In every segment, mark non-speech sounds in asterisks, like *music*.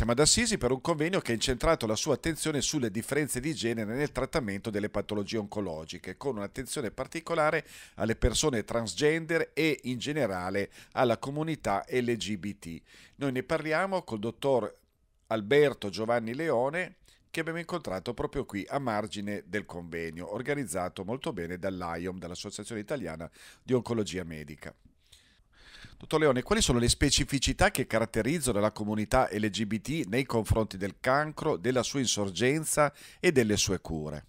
Siamo ad Assisi per un convegno che ha incentrato la sua attenzione sulle differenze di genere nel trattamento delle patologie oncologiche, con un'attenzione particolare alle persone transgender e in generale alla comunità LGBT. Noi ne parliamo col dottor Alberto Giovanni Leone che abbiamo incontrato proprio qui a margine del convegno, organizzato molto bene dall'AIOM, dall'Associazione Italiana di Oncologia Medica. Dottor Leone, quali sono le specificità che caratterizzano la comunità LGBT nei confronti del cancro, della sua insorgenza e delle sue cure?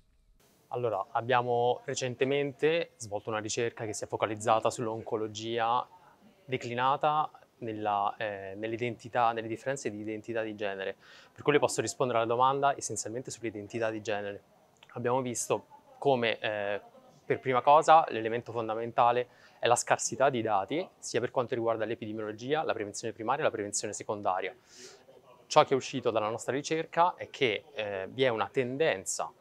Allora, abbiamo recentemente svolto una ricerca che si è focalizzata sull'oncologia declinata nella, eh, nell nelle differenze di identità di genere. Per cui le posso rispondere alla domanda essenzialmente sull'identità di genere. Abbiamo visto come eh, per prima cosa, l'elemento fondamentale è la scarsità di dati, sia per quanto riguarda l'epidemiologia, la prevenzione primaria e la prevenzione secondaria. Ciò che è uscito dalla nostra ricerca è che eh, vi è una tendenza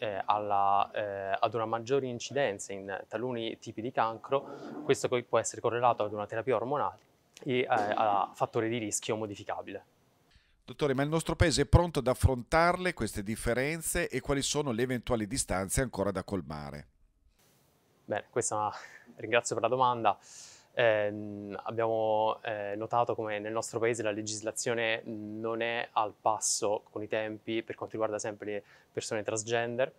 eh, alla, eh, ad una maggiore incidenza in taluni tipi di cancro, questo può essere correlato ad una terapia ormonale e eh, a fattori di rischio modificabile. Dottore, ma il nostro paese è pronto ad affrontarle queste differenze e quali sono le eventuali distanze ancora da colmare? Bene, questa *laughs* ringrazio per la domanda. Eh, abbiamo eh, notato come nel nostro paese la legislazione non è al passo con i tempi per quanto riguarda sempre le persone transgender,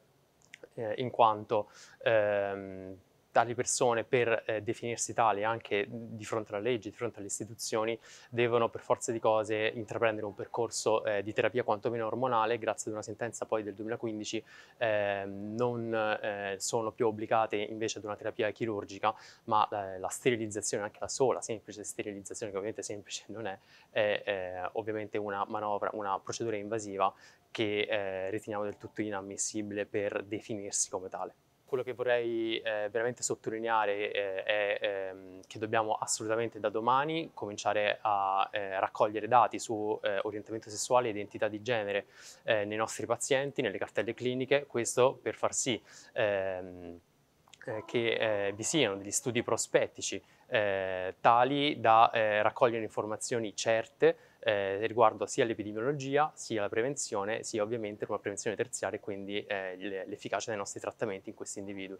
eh, in quanto ehm, tali persone per eh, definirsi tali anche di fronte alla legge, di fronte alle istituzioni, devono per forza di cose intraprendere un percorso eh, di terapia quantomeno ormonale, grazie ad una sentenza poi del 2015 ehm, eh, non sono più obbligate invece ad una terapia chirurgica, ma eh, la sterilizzazione, anche la sola semplice sterilizzazione, che ovviamente semplice non è, è, è ovviamente una manovra, una procedura invasiva che eh, riteniamo del tutto inammissibile per definirsi come tale. Quello che vorrei eh, veramente sottolineare eh, è ehm, che dobbiamo assolutamente da domani cominciare a eh, raccogliere dati su eh, orientamento sessuale e identità di genere eh, nei nostri pazienti, nelle cartelle cliniche, questo per far sì ehm, eh, che eh, vi siano degli studi prospettici eh, tali da eh, raccogliere informazioni certe eh, riguardo sia all'epidemiologia, sia alla prevenzione, sia ovviamente per una prevenzione terziaria, e quindi l'efficacia dei nostri trattamenti in questi individui.